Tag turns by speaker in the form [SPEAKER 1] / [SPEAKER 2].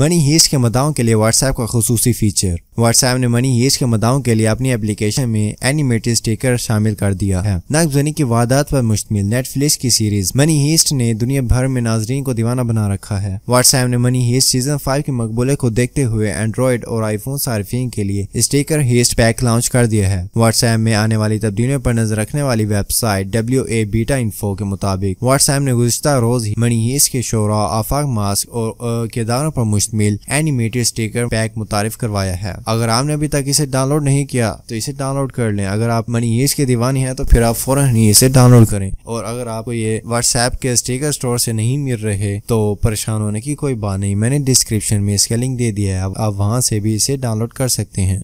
[SPEAKER 1] money Heist के मदाओं के लिए व्हाट्सएप का खसूसी फीचर व्हाट्सएप ने मनी हीस्ट के मदाओं के लिए अपनी एप्लीकेशन में एनिमेटेड स्टिकर शामिल कर दिया है नागजनी की वारदात पर मुश्तमिल नेटफ्लिक्स की सीरीज मनी हीस्ट ने दुनिया भर में नाजरीन को दीवाना बना रखा है व्हाट्सएप ने मनी हीस्ट सीजन फाइव के मकबूले को देखते हुए एंड्रॉइड और आईफोन सार्फिन के लिए स्टिकर हीस्ट पैक लॉन्च कर दिया है व्हाट्सएप में आने वाली तब्दीलियों पर नजर रखने वाली website W A beta info के मुताबिक व्हाट्सएप ने गुजशत रोज मनी हीस्ट के शोरा आफाक मास्क और किरदारों पर मुश्त फर्स्ट मेल एनिमेटेड स्टेकर पैक मुतारफ करवाया है अगर आपने अभी तक इसे डाउनलोड नहीं किया तो इसे डाउनलोड कर लें अगर आप ये के दीवानी हैं तो फिर आप फौरन ही इसे डाउनलोड करें और अगर आपको ये व्हाट्सएप के स्टेकर स्टोर से नहीं मिल रहे तो परेशान होने की कोई बात नहीं मैंने डिस्क्रिप्शन में इसका लिंक दे दिया है आप वहाँ से भी इसे डाउनलोड कर सकते हैं